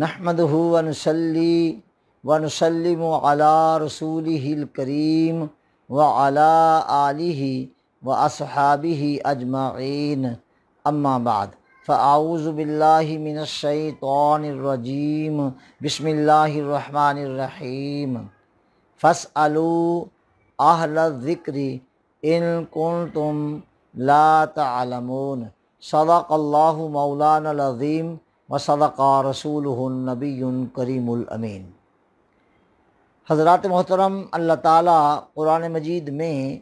नहमदनसली वनसलम अला रसूल करीम व अला आलि व असहाबी अजमाइन अम्माबाद फ़ाऊज़बिल्लामिनशैतरजीम बसमीम फ़सलू आहल ज़िक्री इन कुन तुम ला तलमून सदाक़ल्ला मौलाना वसदक़ा रसूल नबी करीमीन हज़रत मोहतरम अल्लाह ताला क़ुरान मजीद में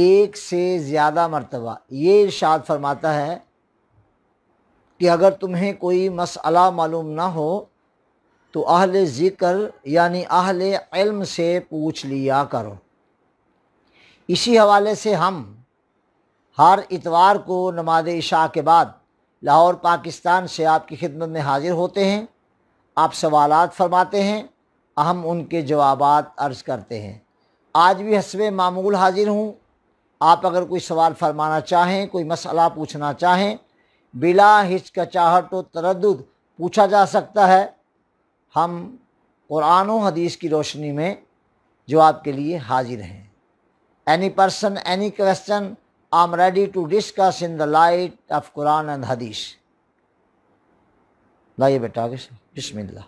एक से ज़्यादा मरतबा ये इर्शाद फरमाता है कि अगर तुम्हें कोई मसला मालूम ना हो तो अहल ज़िक्र यानी अहल इल्म से पूछ लिया करो इसी हवाले से हम हर इतवार को नमाज इशा के बाद लाहौर पाकिस्तान से आपकी खिदमत में हाजिर होते हैं आप सवाल फरमाते हैं हम उनके जवाब अर्ज़ करते हैं आज भी हसब मामूल हाजिर हूँ आप अगर कोई सवाल फरमाना चाहें कोई मसला पूछना चाहें बिला हिचकचाहट व तरद पूछा जा सकता है हम कुरान हदीस की रोशनी में जो आपके लिए हाजिर हैं any person any question I am ready to discuss in the light of Quran and Hadith. लाइए बेटा आगे से बिस्मिल्लाह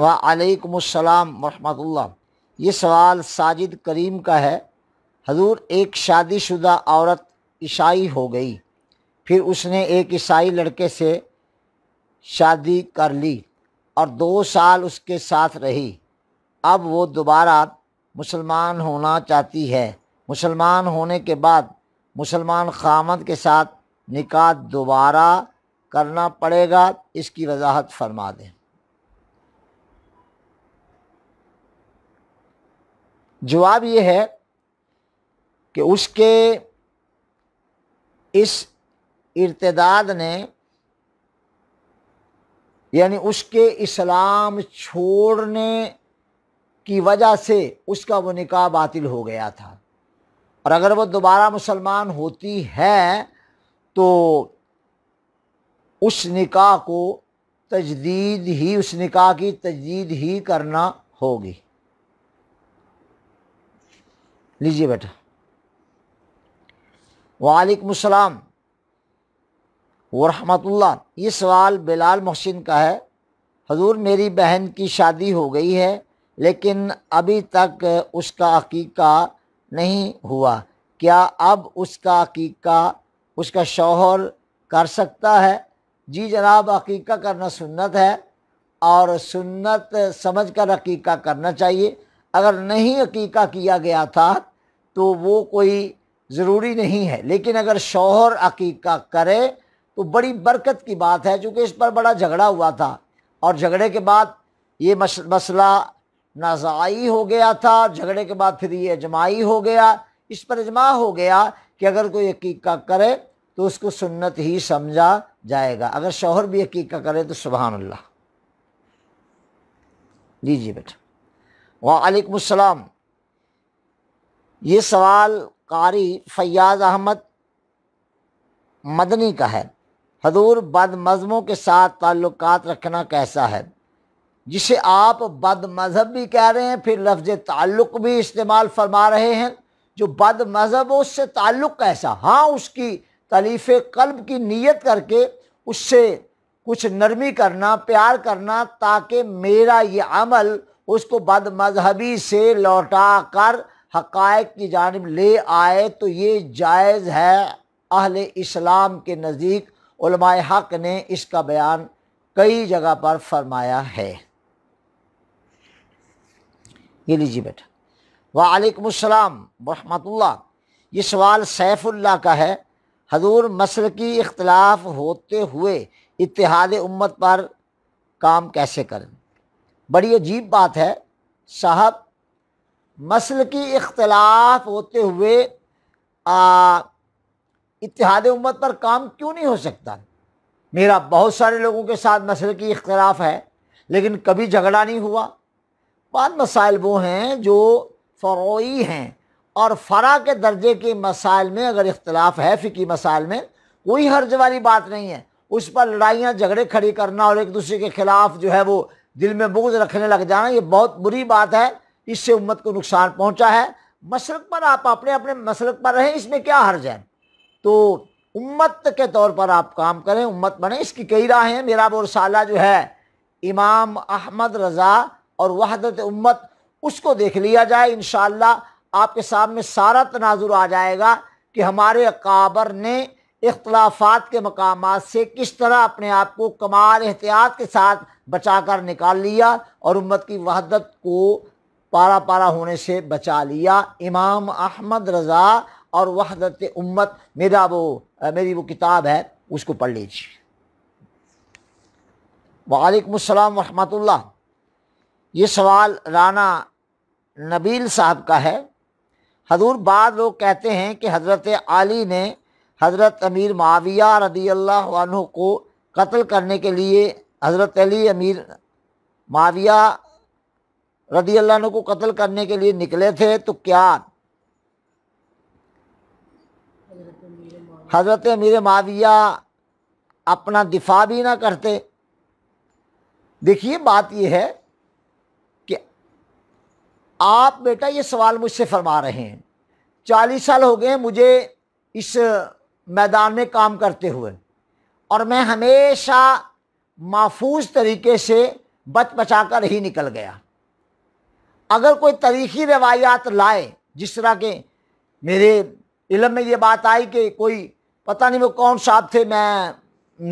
वालेकुम वरहमतुल्लाह ये सवाल साजिद करीम का है हजूर एक शादीशुदा औरत ईसाई हो गई फिर उसने एक ईसाई लड़के से शादी कर ली और दो साल उसके साथ रही अब वो दोबारा मुसलमान होना चाहती है मुसलमान होने के बाद मुसलमान खामद के साथ निकाह दोबारा करना पड़ेगा इसकी वजाहत फरमा दें जवाब ये है कि उसके इस इर्तदाद ने यानी उसके इस्लाम छोड़ने की वजह से उसका वो निकाह बातिल हो गया था और अगर वो दोबारा मुसलमान होती है तो उस निकाह को तजदीद ही उस निकाह की तजदीद ही करना होगी लीजिए बेटा वालेकाम सलाम वरहमतुल्ला ये सवाल बिलाल मोहसिन का है हजूर मेरी बहन की शादी हो गई है लेकिन अभी तक उसका अकीका नहीं हुआ क्या अब उसका अकीका उसका शौहर कर सकता है जी जनाब अकीका करना सुन्नत है और सुन्नत समझ कर अकीका करना चाहिए अगर नहीं अकीका किया गया था तो वो कोई ज़रूरी नहीं है लेकिन अगर शौहर अकीका करे तो बड़ी बरकत की बात है चूँकि इस पर बड़ा झगड़ा हुआ था और झगड़े के बाद ये मसला नजाई हो गया था झगड़े के बाद फिर ये अजमाई हो गया इस पर अजमा हो गया कि अगर कोई अकीका करे तो उसको सुन्नत ही समझा जाएगा अगर शोहर भी अकीका करे तो सुबहानल्ला अल्लाह जी जी बेटा वालेकुम ये सवाल कारी फ़याज़ अहमद मदनी का है हजूर बद मज़मों के साथ ताल्लुकात रखना कैसा है जिसे आप बद मज़हब भी कह रहे हैं फिर लफ्ज़ ताल्लुक़ भी इस्तेमाल फरमा रहे हैं जो बद मज़हब उससे ताल्लुक़ कैसा हाँ उसकी तलीफ़ कल्ब की नीयत करके उससे कुछ नरमी करना प्यार करना ताकि मेरा ये अमल उसको बद मजहबी से लौटा कर हक़ की जानब ले आए तो ये जायज़ है अहल इस्लाम के नज़दीक हक़ ने इसका बयान कई जगह पर फरमाया है ये लीजिए बेटा वालेकाम वरहमतुल्ला ये सवाल सैफुल्ला का है हजूर मसल की इख्तलाफ होते हुए इतिहाद उम्मत पर काम कैसे करें बड़ी अजीब बात है साहब मसल की इख्तलाफ होते हुए इतिहाद उम्मत पर काम क्यों नहीं हो सकता मेरा बहुत सारे लोगों के साथ मसल की इख्तलाफ है लेकिन कभी झगड़ा नहीं हुआ बाद मसाइल वो हैं जो फ़रोई हैं और फ़रा के दर्जे के मसाइल में अगर इख्तलाफ है फ़िकी मसाइल में कोई हर्ज वाली बात नहीं है उस पर लड़ाइयाँ झगड़े खड़ी करना और एक दूसरे के ख़िलाफ़ जो है वो दिल में बोझ रखने लग जाना ये बहुत बुरी बात है इससे उम्मत को नुकसान पहुँचा है मशरक पर आप अपने अपने मशरक पर रहें इसमें क्या हर्ज है तो उम्मत के तौर पर आप काम करें उम्मत बने इसकी कई राहें मेरा बोर रसाला जो है इमाम अहमद रज़ा और वहदत उम्मत उसको देख लिया जाए इन आपके सामने सारा तनाजुर आ जाएगा कि हमारे अकाबर ने इख्लाफात के मकाम से किस तरह अपने आप को कमाल एहतियात के साथ बचा कर निकाल लिया और उम्मत की वहदत को पारा पारा होने से बचा लिया इमाम अहमद रज़ा और वहदत उम्मत मेरा वो मेरी वो किताब है उसको पढ़ लीजिए वालेकाम वरहमतुल्ला ये सवाल राना नबील साहब का है हजूर बाद लोग कहते हैं कि हज़रत आली ने हज़रत अमीर माविया रदी अल्लाह को कत्ल करने के लिए हज़रत अली अमीर माविया रदी अल्लाह को कत्ल करने के लिए निकले थे तो क्या हज़रत अमीर माविया अपना दिफा भी ना करते देखिए बात यह है आप बेटा ये सवाल मुझसे फरमा रहे हैं चालीस साल हो गए मुझे इस मैदान में काम करते हुए और मैं हमेशा महफूज तरीके से बच बचा कर ही निकल गया अगर कोई तारीखी रवायात लाए जिस तरह के मेरे इलम में ये बात आई कि कोई पता नहीं वो कौन साहब थे मैं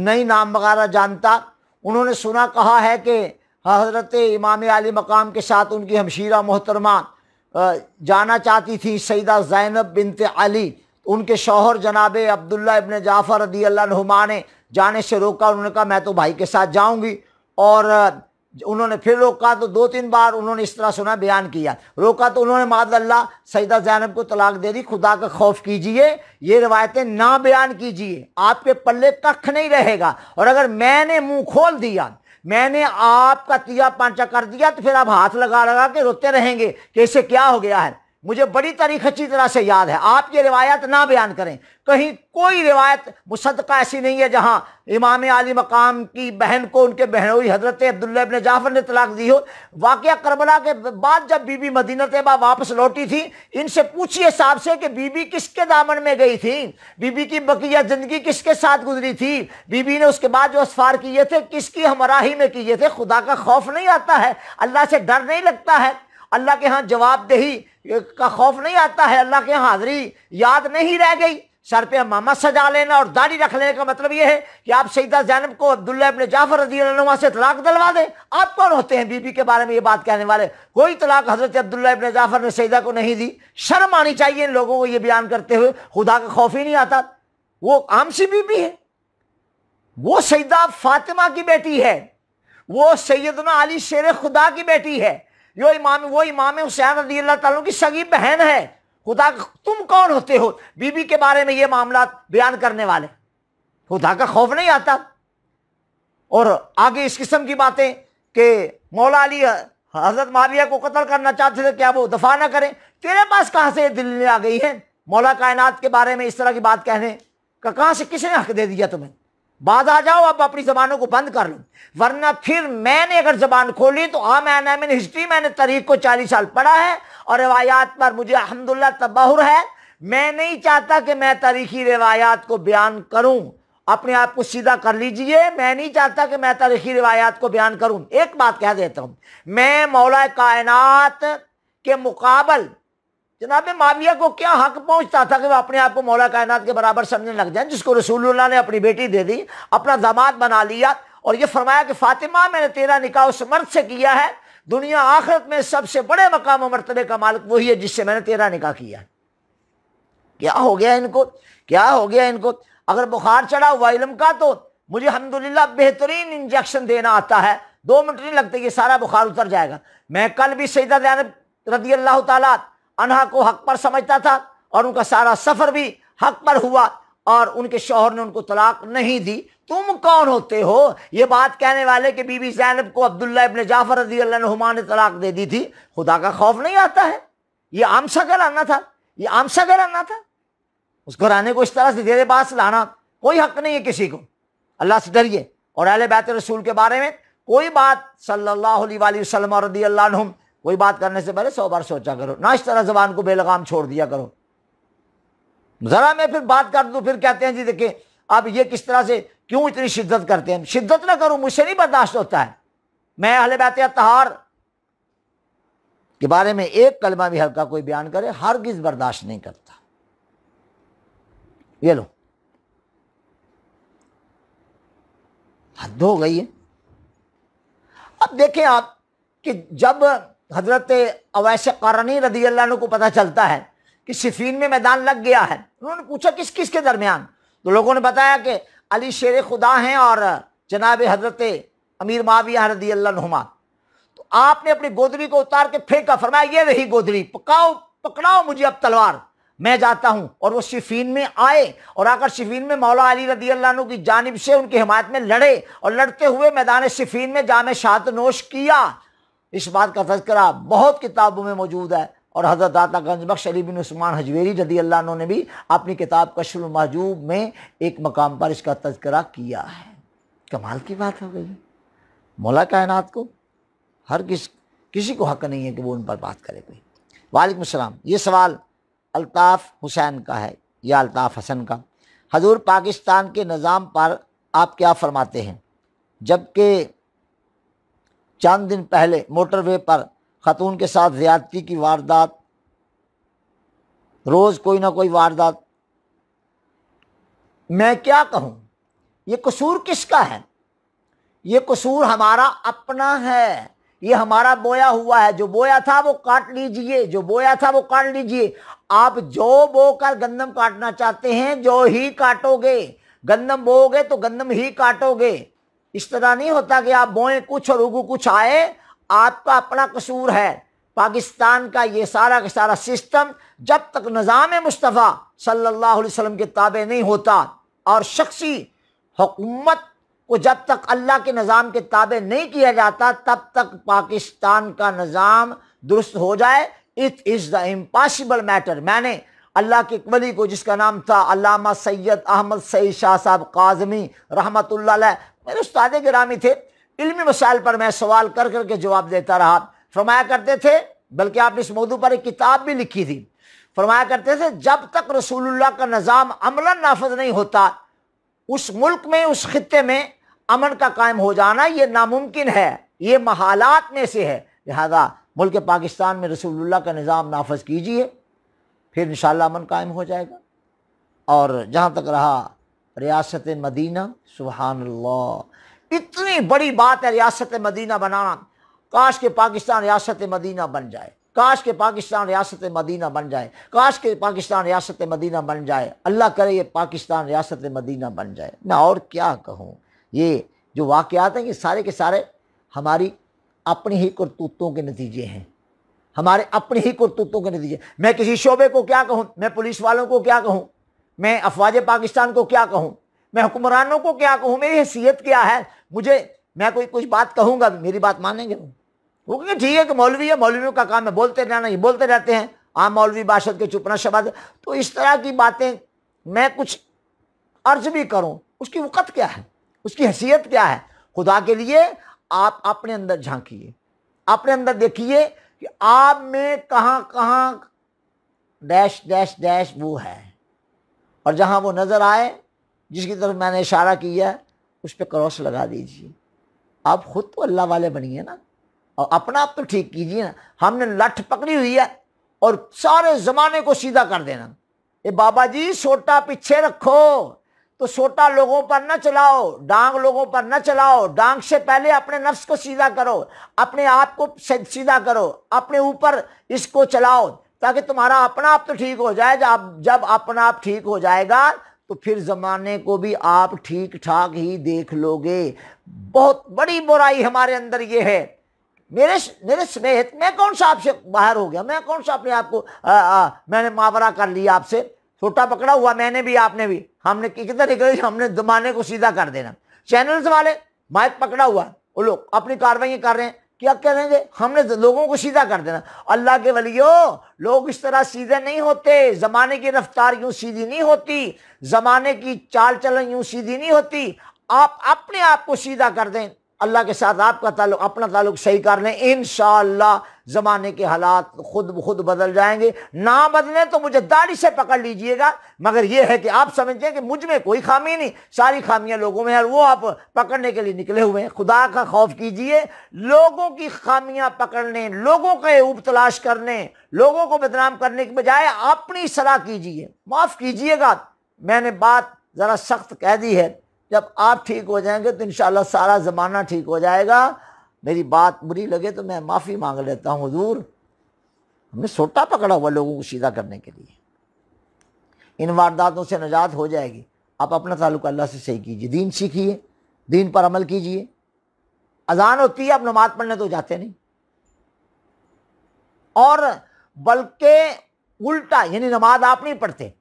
नई नाम वगैरह जानता उन्होंने सुना कहा है कि हज़रत इमाम आली मकाम के साथ उनकी हमशीरा मोहतरमा जाना चाहती थी सईदा ज़ैनब बिनत अली उनके शौहर जनाब अब्दुल्ला इबन जाफ़र रदी अल्लाहुमा ने जाने से रोका उन्होंने कहा मैं तो भाई के साथ जाऊंगी और उन्होंने फिर रोका तो दो तीन बार उन्होंने इस तरह सुना बयान किया रोका तो उन्होंने मादल्ला सईदा जैनब को तलाक दे दी खुदा का खौफ कीजिए ये रवायतें ना बयान कीजिए आपके पल्ले कख नहीं रहेगा और अगर मैंने मुँह खोल दिया मैंने आपका तिया पांचा कर दिया तो फिर आप हाथ लगा लगा के रोते रहेंगे कि इससे क्या हो गया है मुझे बड़ी तारीख अच्छी तरह से याद है आप ये रिवायत ना बयान करें कहीं कोई रिवायत मुसदका ऐसी नहीं है जहां इमाम आली मकाम की बहन को उनके बहनोई हजरत अब्दुल्ला इबन जाफर ने तलाक दी हो वाक़ करबला के बाद जब बीबी मदीना तयबा वापस लौटी थी इनसे पूछिए साहब से कि बीबी किसके दामन में गई थी बीबी की बकिया ज़िंदगी किसके साथ गुजरी थी बीबी ने उसके बाद जो असफार किए थे किसकी हमराही में किए थे खुदा का खौफ नहीं आता है अल्लाह से डर नहीं लगता है अल्लाह के यहाँ जवाबदेही का खौफ नहीं आता है अल्लाह के यहाँ हाजिरी याद नहीं रह गई सर पे मामा सजा लेना और दाढ़ी रख लेने का मतलब यह है कि आप सईदा जैनब को अब्दुल्ला अपने जाफर रजी से तलाक दिलवा दें आप कौन होते हैं बीबी के बारे में ये बात कहने वाले कोई तलाक हजरत अब्दुल्ला अपने जाफर ने सईदा को नहीं दी शर्म आनी चाहिए इन लोगों को ये बयान करते हुए खुदा का खौफ ही नहीं आता वो आम सी बीबी है वो सईदा फातिमा की बेटी है वो सैदना अली शेर खुदा की बेटी है यो इमाम वो इमाम हुसैन रदी अल्लाह तु की सगी बहन है खुदा तुम कौन होते हो बीबी के बारे में ये मामला बयान करने वाले खुदा का खौफ नहीं आता और आगे इस किस्म की बातें कि मौला अली हजरत माविया को कत्ल करना चाहते थे क्या वो दफा ना करें तेरे पास कहाँ से दिल्ली आ गई है मौला कायनात के बारे में इस तरह की बात कहने का कहाँ से किसने हक दे दिया तुम्हें बाद आ जाओ अब अपनी जबानों को बंद कर लो वरना फिर मैंने अगर जबान खोली तो आ मैं एनामिन हिस्ट्री मैंने तारीख को चालीस साल पढ़ा है और रवायात पर मुझे अहमदुल्ला तबाहर है मैं नहीं चाहता कि मैं तारीखी रवायात को बयान करूं अपने आप को सीधा कर लीजिए मैं नहीं चाहता कि मैं तारीखी रवायात को बयान करूं एक बात कह देता हूं मैं मौला कायनात के मुकाबल जनाब माविया को क्या हक पहुंचता था कि वह अपने आप को मौला कायनात के बराबर समझने लग जाए जिसको रसूलुल्लाह ने अपनी बेटी दे दी अपना दामाद बना लिया और ये फरमाया कि फातिमा मैंने तेरा निकाह उस मर्द से किया है दुनिया आखिरत में सबसे बड़े मकाम मरतबे का मालिक वही है जिससे मैंने तेरा निकाह किया क्या हो गया इनको क्या हो गया इनको अगर बुखार चढ़ा हुआ इलम का तो मुझे अलहमदुल्ला बेहतरीन इंजेक्शन देना आता है दो मिनट नहीं लगते कि सारा बुखार उतर जाएगा मैं कल भी सईदा जानब रदी अल्लाह तला अनहा को हक पर समझता था और उनका सारा सफ़र भी हक पर हुआ और उनके शोहर ने उनको तलाक नहीं दी तुम कौन होते हो ये बात कहने वाले कि बीबी जैनब को अब्दुल्ला इब्ने जाफर रजी अल्लाह ने तलाक दे दी थी खुदा का खौफ नहीं आता है ये आमसा घराना था ये आमसा घराना था उस घराने को इस तरह से देर पास लाना कोई हक नहीं है किसी को अल्लाह से डरिए और अहल बैत रसूल के बारे में कोई बात सल्लल्लाहु अलैहि वसल्लम रदी अल्लाह कोई बात करने से पहले सौ बार सोचा करो ना इस तरह जबान को बेलगाम छोड़ दिया करो ज़रा मैं फिर बात कर दूँ फिर कहते हैं जी देखिए आप ये किस तरह से क्यों इतनी शिद्दत करते हैं शिद्दत ना करूँ मुझसे नहीं बर्दाश्त होता है मैं अहले बहते तहार के बारे में एक कलमा भी हल्का कोई बयान करे हर गिज बर्दाश्त नहीं करता ये लो हद हो गई है अब देखें आप कि जब हजरत अवैश करनी रदी अल्लाह को पता चलता है कि सिफीन में मैदान लग गया है उन्होंने पूछा किस किस के दरमियान तो लोगों ने बताया कि अली शेर खुदा हैं और जनाब हजरत अमीर माविया रदी अल्लाहुमा तो आपने अपनी गोदरी को उतार के फेंका फरमाया ये रही गोदरी पकाओ पकड़ाओ मुझे अब तलवार मैं जाता हूं और वो शिफीन में आए और आकर शिफीन में मौला अली रदी अल्लाह की जानब से उनकी हिमायत में लड़े और लड़ते हुए मैदान शिफीन में जाम शात नोश किया इस बात का तस्करा बहुत किताबों में मौजूद है और हज़रत दाता गंज बख्श अली बिन उस्मान हजवेरी रदी अल्लाह ने भी अपनी किताब कशल महजूब में एक मकाम पर इसका तस्करा किया है कमाल की बात हो गई मौला कायनात को हर किस किसी को हक नहीं है कि वो उन पर बात करे कोई वालेकुम सलाम ये सवाल अल्ताफ़ हुसैन का है या अल्ताफ़ हसन का हजूर पाकिस्तान के निज़ाम पर आप क्या फरमाते हैं जबकि चंद दिन पहले मोटरवे पर खतून के साथ ज़्यादती की वारदात रोज़ कोई ना कोई वारदात मैं क्या कहूँ ये कसूर किसका है ये कसूर हमारा अपना है ये हमारा बोया हुआ है जो बोया था वो काट लीजिए जो बोया था वो काट लीजिए आप जो बोकर गंदम काटना चाहते हैं जो ही काटोगे गंदम बोगे तो गंदम ही काटोगे इस तरह नहीं होता कि आप बोएं कुछ और उगू कुछ आए आपका अपना कसूर है पाकिस्तान का ये सारा का सारा सिस्टम जब तक निज़ाम मुस्तफ़ा सल्लल्लाहु अलैहि वसल्लम के ताबे नहीं होता और शख्सी हुकूमत को जब तक अल्लाह के निज़ाम के ताबे नहीं किया जाता तब तक पाकिस्तान का निज़ाम दुरुस्त हो जाए it is the impossible matter मैंने अल्लाह के वली को जिसका नाम था अलामा सैयद अहमद सईद शाह साहब काजमी रहमत मेरे उस्ताद ग्रामी थे इल्मी मसाइल पर मैं सवाल कर करके जवाब देता रहा फरमाया करते थे बल्कि आपने इस मौजू पर एक किताब भी लिखी थी फरमाया करते थे जब तक रसूलुल्लाह का निज़ाम अमला नाफज नहीं होता उस मुल्क में उस खत्े में अमन का कायम हो जाना ये नामुमकिन है ये महालात में से है लिहाजा मुल्क पाकिस्तान में रसूलुल्लाह का निज़ाम नाफज कीजिए फिर इन अमन कायम हो जाएगा और जहाँ तक रहा रियासत मदीना सुबहान अल्लाह इतनी बड़ी बात है रियासत मदीना बनाना काश के पाकिस्तान रियासत मदीना बन जाए काश के पाकिस्तान रियासत मदीना बन जाए काश के पाकिस्तान रियासत मदीना बन जाए अल्लाह करे ये पाकिस्तान रियासत मदीना बन जाए मैं और क्या कहूँ ये जो वाक़ात हैं ये सारे के सारे हमारी अपनी ही करतूतों के नतीजे हैं हमारे अपनी ही करतूतों के नतीजे मैं किसी शोबे को क्या कहूँ मैं पुलिस वालों को क्या कहूँ मैं अफवाज पाकिस्तान को क्या कहूँ मैं हुक्मरानों को क्या कहूँ मेरी हैसियत क्या है मुझे मैं कोई कुछ बात कहूँगा तो मेरी बात मानेंगे वो क्योंकि ठीक है कि मौलवी है मौलवियों का काम है बोलते रहना ये बोलते रहते हैं आम हाँ, मौलवी बाशद के चुपना शबाद तो इस तरह की बातें मैं कुछ अर्ज भी करूँ उसकी वक़्त क्या है उसकी हैसियत क्या है खुदा के लिए आप अपने अंदर झांकिए अपने अंदर देखिए कि आप में कहाँ कहाँ डैश डैश डैश वो है और जहाँ वो नज़र आए जिसकी तरफ मैंने इशारा किया उस पर क्रॉस लगा दीजिए आप खुद तो अल्लाह वाले बनिए ना और अपना आप तो ठीक कीजिए ना हमने लठ पकड़ी हुई है और सारे ज़माने को सीधा कर देना ये बाबा जी छोटा पीछे रखो तो छोटा लोगों पर ना चलाओ डांग लोगों पर ना चलाओ डांग से पहले अपने नफ्स को सीधा करो अपने आप को सीधा करो अपने ऊपर इसको चलाओ ताकि तुम्हारा अपना आप तो ठीक हो जाए जब जब अपना आप ठीक हो जाएगा तो फिर ज़माने को भी आप ठीक ठाक ही देख लोगे बहुत बड़ी बुराई हमारे अंदर ये है मेरे मेरे स्नेहित मैं कौन सा आपसे बाहर हो गया मैं कौन सा अपने आपको को मैंने मावरा कर लिया आपसे छोटा पकड़ा हुआ मैंने भी आपने भी हमने कितना निकले हमने जमाने को सीधा कर देना चैनल्स वाले माइक पकड़ा हुआ वो लोग अपनी कार्रवाई कर रहे हैं क्या करेंगे हमने लोगों को सीधा कर देना अल्लाह के वलियो लोग इस तरह सीधे नहीं होते ज़माने की रफ्तार यूँ सीधी नहीं होती ज़माने की चाल चलन यूँ सीधी नहीं होती आप अपने आप को सीधा कर दें अल्लाह के साथ आपका ताल्लुक अपना ताल्लुक सही कर लें इन ज़माने के हालात खुद खुद बदल जाएंगे ना बदलें तो मुझे दाढ़ी से पकड़ लीजिएगा मगर यह है कि आप हैं कि मुझ में कोई खामी नहीं सारी खामियां लोगों में और वो आप पकड़ने के लिए निकले हुए हैं खुदा का खौफ कीजिए लोगों की खामियां पकड़ने लोगों के ऊब तलाश करने लोगों को बदनाम करने के बजाय अपनी सलाह कीजिए माफ़ कीजिएगा मैंने बात ज़रा सख्त कह दी है जब आप ठीक हो जाएंगे तो इन सारा ज़माना ठीक हो जाएगा मेरी बात बुरी लगे तो मैं माफ़ी मांग लेता हूँ हजूर हमने सोटा पकड़ा हुआ लोगों को सीधा करने के लिए इन वारदातों से नजात हो जाएगी आप अपना ताल्लुक अल्लाह से सही कीजिए दीन सीखिए दीन पर अमल कीजिए अजान होती है आप नमाज पढ़ने तो जाते नहीं और बल्कि उल्टा यानी नमाज आप नहीं पढ़ते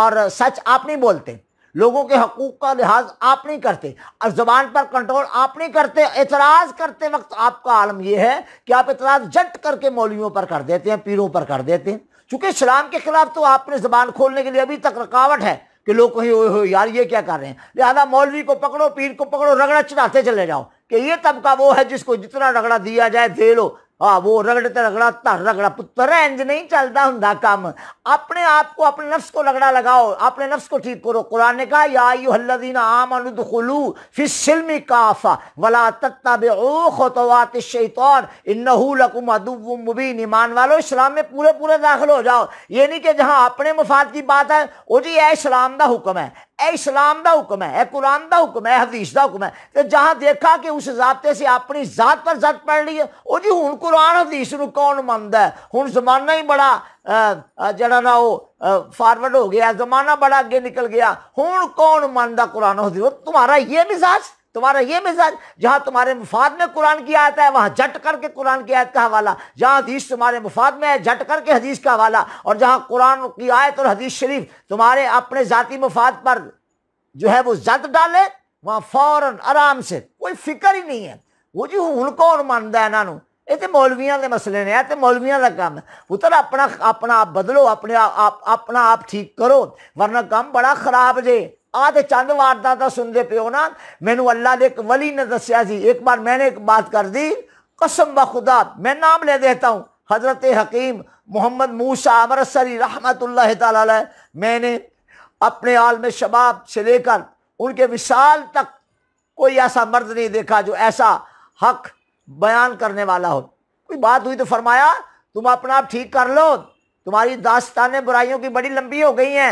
और सच आप नहीं बोलते लोगों के हकूक का लिहाज आप नहीं करते और ज़बान पर कंट्रोल आप नहीं करते एतराज़ करते वक्त आपका आलम यह है कि आप एतराज़ जट करके मौलियों पर कर देते हैं पीरों पर कर देते हैं चूंकि इस्लाम के ख़िलाफ़ तो आपने ज़बान खोलने के लिए अभी तक रुकावट है कि लोग कहीं हो यार ये क्या कर रहे हैं लिहाजा मौलवी को पकड़ो पीर को पकड़ो रगड़ा चढ़ाते चले जाओ कि ये तबका वो है जिसको जितना रगड़ा दिया जाए दे लो ਆ ਉਹ ਰਗੜਤੇ ਰਗੜਾਤਾ ਰਗੜਾ ਪੁੱਤਰ इंज नहीं चलता हों काम अपने आप को अपने नफ्स को रगड़ा लगाओ अपने नफ्स को ठीक करो कुरान ने कहा या यू हल्लिन आम आमनुदलू फिर सिल्मी काफा वला तत्ता तत्ताब खतवात शैतान इन्नहुलकुम अदुव मुबीन ईमान वालो इस्लाम में पूरे पूरे दाखिल हो जाओ ये नहीं कि जहाँ अपने मुफाद की बात है वो जी यह इस्लाम का हुक्म है इस्लाम का हुक्म है यह कुरान का हुक्म है हदीस का हुक्म है तो जहां देखा कि उस जाते से अपनी जात पर जात पड़ रही है वो जी हूँ कुरान हदीस न कौन मन मनद हूँ जमाना ही बड़ा जरा ना वो फॉरवर्ड हो गया जमाना बड़ा अगे निकल गया हूँ कौन मन कुरान हदीस तुम्हारा ये मिजाज तुम्हारा ये मिजाज जहां तुम्हारे मुफाद में कुरान की आयत है वहां जट करके कुरान की आयत का हवाला जहाँ हदीस तुम्हारे मुफाद में है जट करके हदीस का हवाला और जहाँ कुरान की आयत और हदीस शरीफ तुम्हारे अपने जाति मुफाद पर जो है वो जद डाले वहां फौरन आराम से कोई फिक्र ही नहीं है वो जी हूं कौन मानता है इन्हों ਇਹ तो मौलविया के मसले ने यह तो मौलविया का काम है ਹੈ अपना अपना आप बदलो अपने आप अपना आप ठीक करो वरना काम बड़ा खराब जे ਆ चंद ਚੰਦ ਵਾਰਦਾ सुनते पे ना ਨਾ ਮੈਨੂੰ ने ਦੇ ਇੱਕ ਵਲੀ ਨੇ ਦੱਸਿਆ एक ਇੱਕ ਵਾਰ ਮੈਨੇ ਇੱਕ ਬਾਤ ਕਰ कसम ब खुदा मैं नाम ले देता हूँ हज़रत हकीम मोहम्मद मूसा अमरसरी रहमत ला मैंने अपने आलम शबाब से लेकर उनके विशाल तक कोई ऐसा मर्द नहीं देखा जो ऐसा हक बयान करने वाला हो कोई बात हुई तो फरमाया तुम अपना आप ठीक कर लो तुम्हारी दास्तान बुराइयों की बड़ी लंबी हो गई हैं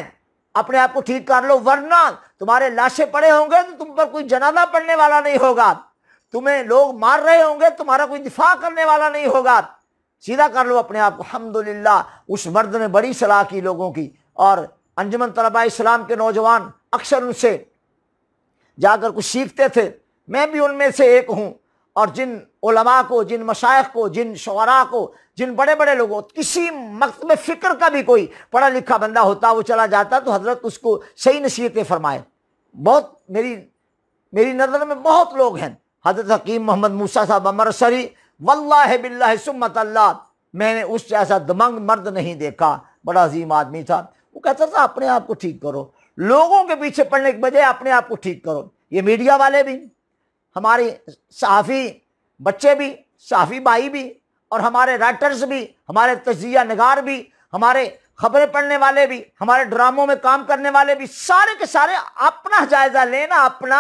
अपने आप को ठीक कर लो वरना तुम्हारे लाशें पड़े होंगे तो तुम पर कोई जनाजा पड़ने वाला नहीं होगा तुम्हें लोग मार रहे होंगे तुम्हारा कोई दिफा करने वाला नहीं होगा सीधा कर लो अपने आप को हमदुलिल्लाह उस मर्द ने बड़ी सलाह की लोगों की और अंजमन तलबा इस्लाम के नौजवान अक्सर उनसे जाकर कुछ सीखते थे मैं भी उनमें से एक हूँ और जिन उलमा को जिन मशाइ को जिन शुरा को जिन बड़े बड़े लोगों किसी मक्त में फिक्र का भी कोई पढ़ा लिखा बंदा होता वो चला जाता तो हजरत उसको सही नसीहतें फरमाए बहुत मेरी मेरी नज़र में बहुत लोग हैं हजरत हकीम मोहम्मद मूसा साहब अमर सरी वल्ला बिल्ला सुमत अल्लाह मैंने उस जैसा दमंग मर्द नहीं देखा बड़ा अजीम आदमी था वो कहता था अपने आप को ठीक करो लोगों के पीछे पढ़ने के बजाय अपने आप को ठीक करो ये मीडिया वाले भी हमारे सहाफ़ी बच्चे भी सहाफ़ी भाई भी और हमारे राइटर्स भी हमारे तजिया नगार भी हमारे खबरें पढ़ने वाले भी हमारे ड्रामों में काम करने वाले भी सारे के सारे अपना जायजा लेना अपना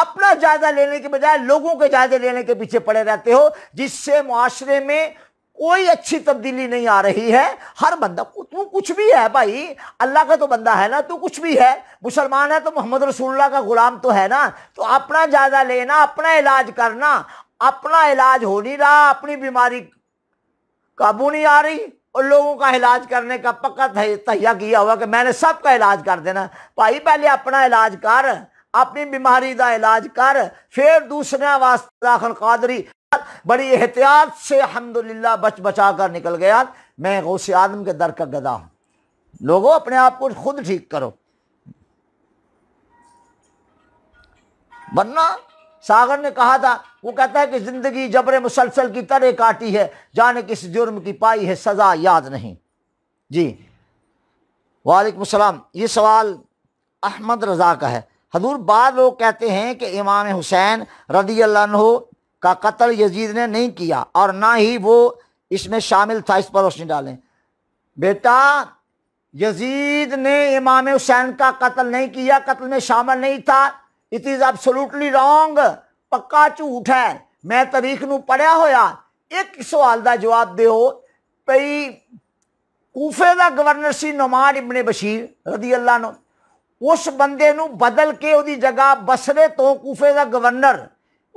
अपना जायजा लेने के बजाय लोगों के जायजे लेने के पीछे पड़े रहते हो जिससे मुआरे में कोई अच्छी तब्दीली नहीं आ रही है हर बंदा तू कुछ भी है भाई अल्लाह का तो बंदा है ना तू कुछ भी है मुसलमान है तो मोहम्मद रसूल्ला का गुलाम तो है ना तो अपना जायजा लेना अपना इलाज करना अपना इलाज हो नहीं रहा अपनी बीमारी काबू नहीं आ रही और लोगों का इलाज करने का पक्का तहिया किया हुआ कि मैंने सबका इलाज कर देना भाई पहले अपना इलाज कर अपनी बीमारी का इलाज कर फिर दूसरे वास्ते दाखिल कादरी बड़ी एहतियात से अलहमदिल्ला बच बचा कर निकल गया मैं गौसे आदम के दर का गदा हूँ लोगों अपने आप को खुद ठीक करो वरना सागर ने कहा था वो कहता है कि जिंदगी जबर मुसलसल की तरह काटी है जाने किस जुर्म की पाई है सज़ा याद नहीं जी वालेकुम सलाम ये सवाल अहमद रज़ा का है हजूर बाद लोग कहते हैं कि इमाम हुसैन रदी हो का कत्ल यजीद ने नहीं किया और ना ही वो इसमें शामिल था इस पर रोशनी डालें बेटा यजीद ने इमाम हुसैन का कत्ल नहीं किया कत्ल में शामिल नहीं था ਇਟ ਇਜ਼ ਐਬਸੋਲੂਟਲੀ ਰੋਂਗ ਪੱਕਾ ਝੂਠ ਹੈ ਮੈਂ ਤਾਰੀਖ ਨੂੰ ਪੜਿਆ ਹੋਇਆ ਇੱਕ ਸਵਾਲ ਦਾ ਜਵਾਬ ਦਿਓ ਭਈ ਕੂਫੇ ਦਾ ਗਵਰਨਰ ਸੀ ਨੁਮਾਨ ਇਬਨ ਬਸ਼ੀਰ ਰਦੀ ਅੱਲਾ ਨੂੰ ਉਸ ਬੰਦੇ ਨੂੰ ਬਦਲ ਕੇ ਉਹਦੀ ਜਗ੍ਹਾ ਬਸਰੇ ਤੋਂ ਕੂਫੇ ਦਾ ਗਵਰਨਰ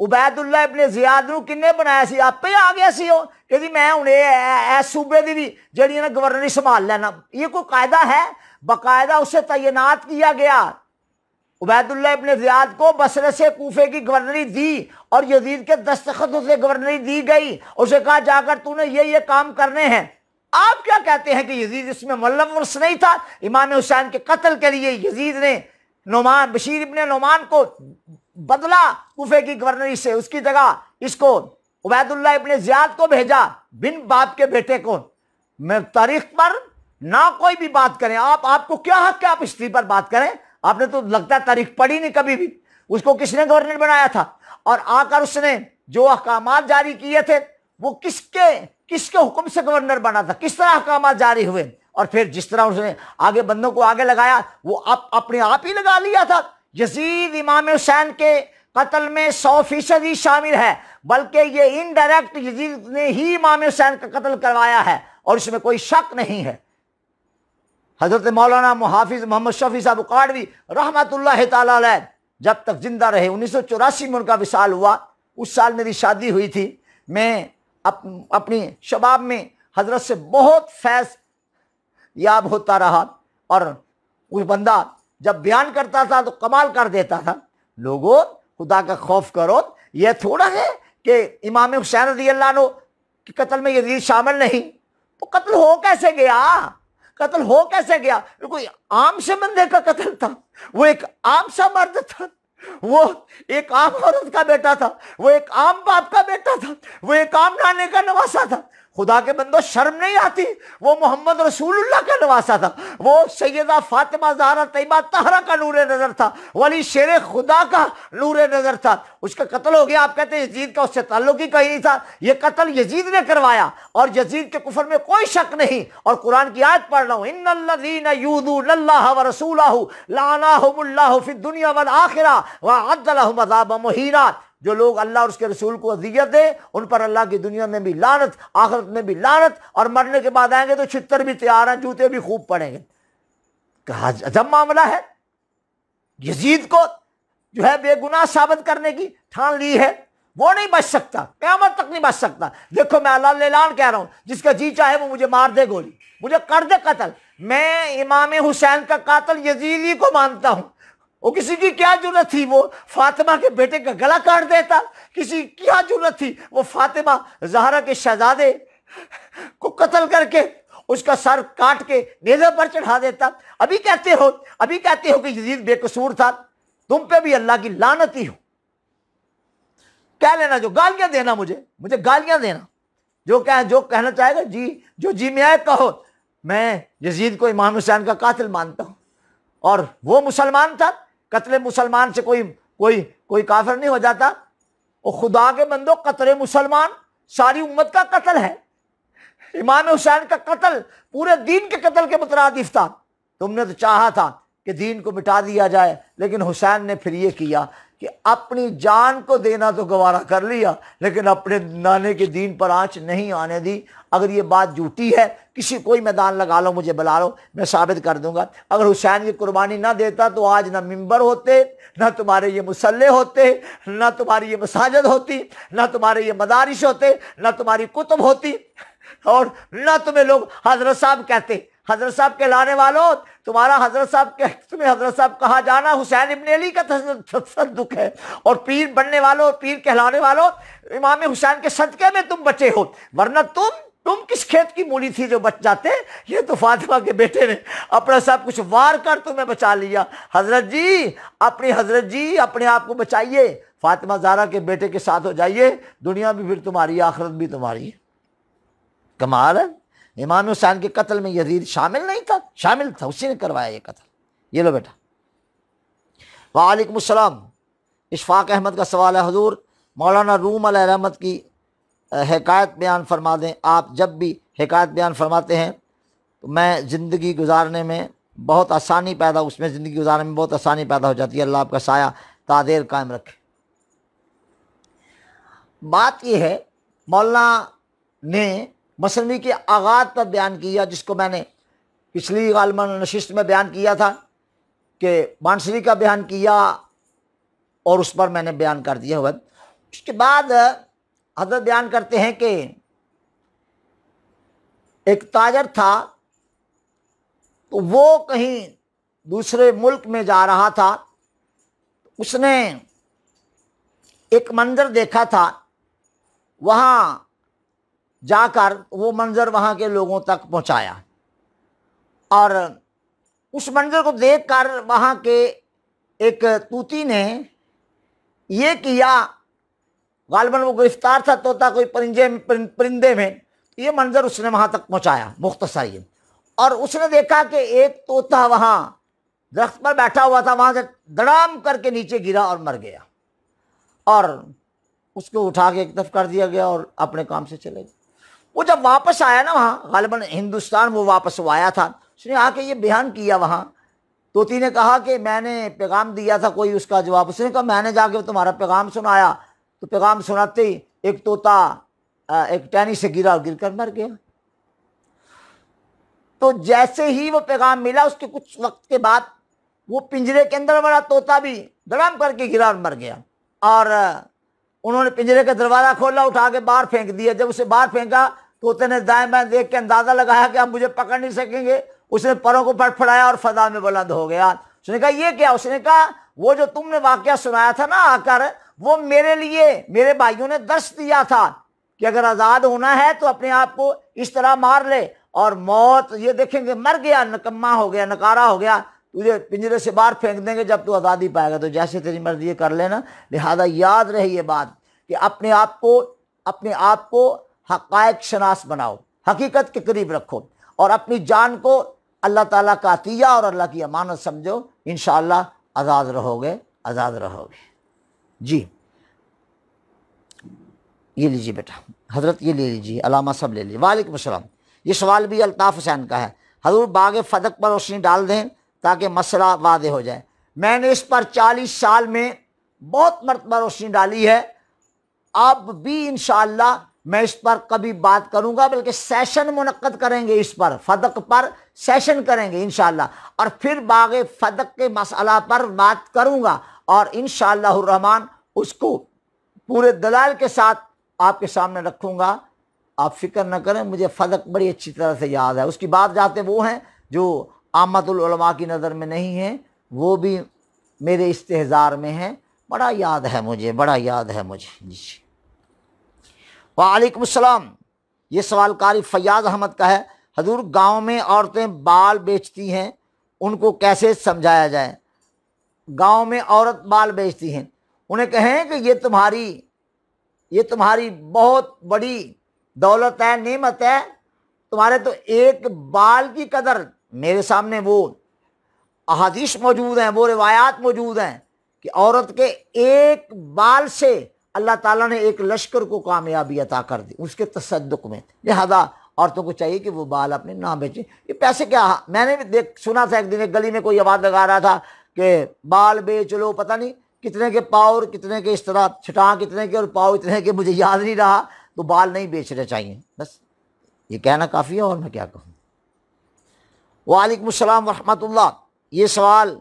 ਉਬੈਦੁੱਲਾ ਇਬਨ ਜ਼ਿਆਦ ਨੂੰ ਕਿੰਨੇ ਬਣਾਇਆ ਸੀ ਆਪੇ ਆ ਗਿਆ ਸੀ ਉਹ ਕਹਿੰਦੀ ਮੈਂ ਹੁਣ ਇਹ ਇਸ ਸੂਬੇ ਦੀ ਵੀ ਜਿਹੜੀ ਇਹਨਾਂ ਗਵਰਨਰ ਹੀ ਸੰਭਾਲ ਲੈਣਾ ਇਹ ਕੋਈ ਕਾਇਦਾ ਹੈ ਬਕਾਇਦਾ ਉਸੇ ਤਾਇਨਾਤ किया गया उबैदुल्ला इब्ने जियाद को बसरे से कूफे की गवर्नरी दी और यजीद के दस्तखत उसे गवर्नरी दी गई उसे कहा जाकर तूने ये ये काम करने हैं आप क्या कहते हैं कि यजीद इसमें मल्लमर्स नहीं था इमाम हुसैन के कत्ल के लिए यजीद ने नुमान बशीर इब्ने नुमान को बदला कोफे की गवर्नरी से उसकी जगह इसको उबैदुल्ला इब्ने जियाद को भेजा बिन बाप के बेटे को मैं तारीख पर ना कोई भी बात करें आप आपको क्या हक है आप इस पर बात करें आपने तो लगता तारीख पढ़ी नहीं कभी भी उसको किसने गवर्नर बनाया था और आकर उसने जो अहकाम जारी किए थे वो किसके किसके हुक्म से गवर्नर बना था किस तरह अहकाम जारी हुए और फिर जिस तरह उसने आगे बंदों को आगे लगाया वो आप अपने आप ही लगा लिया था यजीद इमाम हुसैन के कत्ल में सौ फीसद ही शामिल है बल्कि ये इनडायरेक्ट यजीद ने ही इमाम हुसैन का कत्ल करवाया है और इसमें कोई शक नहीं है हज़रत मौलाना मुहाफिज मोहम्मद शफी साहब उकाड़वी रहमत ला जब तक ज़िंदा रहे उन्नीस सौ चौरासी में उनका विशाल हुआ उस साल मेरी शादी हुई थी मैं अप, अपनी शबाब में हजरत से बहुत फैस याब होता रहा और उस बंदा जब बयान करता था तो कमाल कर देता था लोगों खुदा का खौफ करो यह थोड़ा है कि इमाम हुसैन रजी अल्लाह की कत्ल में यजीद शामिल नहीं तो कत्ल हो कैसे गया कत्ल हो कैसे गया कोई आम से बंदे का कत्ल था वो एक आम सा मर्द था वो एक आम औरत का बेटा था वो एक आम बाप का बेटा था वो एक आम नाने का नवासा था खुदा के बंदो शर्म नहीं आती वो मोहम्मद रसूलुल्लाह का नवासा था वो सैदा फातिमा जहरा तैयबा तहरा का नूर नज़र था वली शेर खुदा का नूर नज़र था उसका कत्ल हो गया आप कहते हैं यजीद का उससे ताल्लुक ही कहीं था ये कत्ल यजीद ने करवाया और यजीद के कुफर में कोई शक नहीं और कुरान की याद पढ़ रहा हूँ इन व रसूल लाना दुनिया वाल आखिरा व अदल मुहिरा जो लोग अल्लाह और उसके रसूल को अजियत दें उन पर अल्लाह की दुनिया में भी लानत आखिरत में भी लानत और मरने के बाद आएंगे तो छितर भी तैयार हैं जूते भी खूब पड़ेंगे कहा अजब मामला है यजीद को जो है बेगुनाह साबित करने की ठान ली है वो नहीं बच सकता क्यामत तक नहीं बच सकता देखो मैं अल्लाह लेलान कह रहा हूँ जिसका जी चाहे वो मुझे मार दे गोली मुझे कर दे कतल मैं इमाम हुसैन का कातल यजीदी को मानता हूँ वो किसी की क्या जरूरत थी वो फातिमा के बेटे का गला काट देता किसी की क्या जरूरत थी वो फातिमा जहरा के शहजादे को कत्ल करके उसका सर काट के नेजर पर चढ़ा देता अभी कहते हो अभी कहते हो कि यजीद बेकसूर था तुम पे भी अल्लाह की लानती हो कह लेना जो गालियां देना मुझे मुझे गालियां देना जो कह जो कहना चाहेगा जी जो जी में आए कहो मैं यजीद को इमाम हुसैन का कातिल मानता हूं और वो मुसलमान था कतले मुसलमान से कोई कोई कोई काफिर नहीं हो जाता और खुदा के बंदो कतरे मुसलमान सारी उम्मत का कत्ल है इमाम हुसैन का कत्ल पूरे दीन के कत्ल के मुतरदिफ था तुमने तो चाहा था कि दीन को मिटा दिया जाए लेकिन हुसैन ने फिर ये किया कि अपनी जान को देना तो गवारा कर लिया लेकिन अपने नाने के दीन पर आँच नहीं आने दी अगर ये बात झूठी है किसी कोई मैदान लगा लो मुझे बुला लो मैं साबित कर दूंगा अगर हुसैन की कुर्बानी ना देता तो आज ना मिंबर होते ना तुम्हारे ये मुसल्ले होते ना तुम्हारी ये मसाजद होती ना तुम्हारे ये मदारिश होते ना तुम्हारी कुतुब होती और ना तुम्हें लोग हजरत साहब कहते हजरत साहब के लाने वालों तुम्हारा हजरत साहब के तुम्हें हजरत साहब कहा जाना हुसैन इबन अली का तसदुक तो है और पीर बनने वालों पीर कहलाने वालों इमाम हुसैन के सदक़े में तुम बचे हो वरना तुम तुम किस खेत की मूली थी जो बच जाते ये तो फातिमा के बेटे ने अपना सब कुछ वार कर तुम्हें बचा लिया हजरत जी अपनी हजरत जी अपने आप को बचाइए फातिमा जारा के बेटे के साथ हो जाइए दुनिया भी फिर तुम्हारी आखरत भी तुम्हारी कमाल है इमाम हुसैन के कत्ल में यजीद शामिल नहीं था शामिल था उसी ने करवाया ये कत्ल ये लो बेटा वालेकुम इशफाक अहमद का सवाल है हजूर मौलाना रूम अहमद की हकायत बयान फरमा दें आप जब भी हकायत बयान फरमाते हैं तो मैं ज़िंदगी गुजारने में बहुत आसानी पैदा उसमें ज़िंदगी गुजारने में बहुत आसानी पैदा हो जाती है अल्लाह आपका साया तादेर कायम रखे बात यह है मौलाना ने मसनवी के आगात पर बयान किया जिसको मैंने पिछली गालमा नशिस्त में बयान किया था कि बानसरी का बयान किया और उस पर मैंने बयान कर दिया हुआ उसके बाद हजरत बयान करते हैं कि एक ताजर था तो वो कहीं दूसरे मुल्क में जा रहा था उसने एक मंदिर देखा था वहाँ जाकर वो मंज़र वहाँ के लोगों तक पहुँचाया और उस मंज़र को देखकर वहाँ के एक तूती ने ये किया गालबन वो गिरफ्तार था तोता कोई परिंजे परिंदे में तो ये मंज़र उसने वहाँ तक पहुँचाया मुख्तसर ये और उसने देखा कि एक तोता वहाँ दरख्त पर बैठा हुआ था वहाँ से दड़ाम करके नीचे गिरा और मर गया और उसको उठा के एक तरफ कर दिया गया और अपने काम से चले गए वो जब वापस आया ना वहाँ गालबन हिंदुस्तान वो वापस वो आया था उसने आके ये बयान किया वहाँ तोती ने कहा कि मैंने पैगाम दिया था कोई उसका जवाब उसने कहा मैंने जाके तुम्हारा पैगाम सुनाया तो पैगाम सुनाते ही एक तोता एक टहनी से गिरा और गिर कर मर गया तो जैसे ही वो पैगाम मिला उसके कुछ वक्त के बाद वो पिंजरे के अंदर वाला तोता भी धड़ाम करके गिरा और मर गया और उन्होंने पिंजरे का दरवाज़ा खोला उठा के बाहर फेंक दिया जब उसे बाहर फेंका तोते ने दाएं बाएं देख के अंदाज़ा लगाया कि आप मुझे पकड़ नहीं सकेंगे उसने परों को फटफड़ाया और फदा में बुलंद हो गया उसने कहा ये क्या उसने कहा वो जो तुमने वाक्य सुनाया था ना आकर वो मेरे लिए मेरे भाइयों ने दर्श दिया था कि अगर आज़ाद होना है तो अपने आप को इस तरह मार ले और मौत ये देखेंगे मर गया नकम्मा हो गया नकारा हो गया तुझे पिंजरे से बाहर फेंक देंगे जब तू आज़ादी पाएगा तो जैसे तेरी मर्जी ये कर लेना लिहाजा याद रहे ये बात कि अपने आप को अपने आप को हक़ शनास बनाओ हकीकत के करीब रखो और अपनी जान को अल्लाह ताला का अतिया और अल्लाह की अमानत समझो इन आज़ाद रहोगे आज़ाद रहोगे जी ये लीजिए बेटा हजरत ये ले लीजिए अलामा सब ले लीजिए वालेकुम ये सवाल भी अल्ताफ़ हुसैन का है हजूर बाग फदक पर रोशनी डाल दें ताकि मसला वादे हो जाए मैंने इस पर चालीस साल में बहुत मरतबा रोशनी डाली है अब भी इन मैं इस पर कभी बात करूंगा बल्कि सेशन मुनद करेंगे इस पर फदक पर सेशन करेंगे इन और फिर बाग फदक के मसला पर बात करूंगा और इन रहमान उसको पूरे दलाल के साथ आपके सामने रखूंगा आप फिक्र न करें मुझे फदक बड़ी अच्छी तरह से याद है उसकी बात जाते वो हैं जो आमतुलमा की नज़र में नहीं है वो भी मेरे इस्तेजार में है बड़ा याद है मुझे बड़ा याद है मुझे जी वालेकुम सलाम ये सवाल कारी फयाज अहमद का है हजूर गांव में औरतें बाल बेचती हैं उनको कैसे समझाया जाए गांव में औरत बाल बेचती हैं उन्हें कहें कि ये तुम्हारी ये तुम्हारी बहुत बड़ी दौलत है नेमत है तुम्हारे तो एक बाल की कदर मेरे सामने वो अहादीश मौजूद हैं वो रिवायात मौजूद हैं कि औरत के एक बाल से अल्लाह ताला ने एक लश्कर को कामयाबी अता कर दी उसके तसदक में लिहाजा औरतों को चाहिए कि वो बाल अपने ना बेचें ये पैसे क्या मैंने भी देख सुना था एक दिन एक गली में कोई आवाज़ लगा रहा था कि बाल बेच लो पता नहीं कितने के पाव और कितने के इस तरह छिटा कितने के और पाओ इतने के मुझे याद नहीं रहा तो बाल नहीं बेचने चाहिए बस ये कहना काफ़ी है और मैं क्या कहूँ वालेकुम वरहमतुल्ला ये सवाल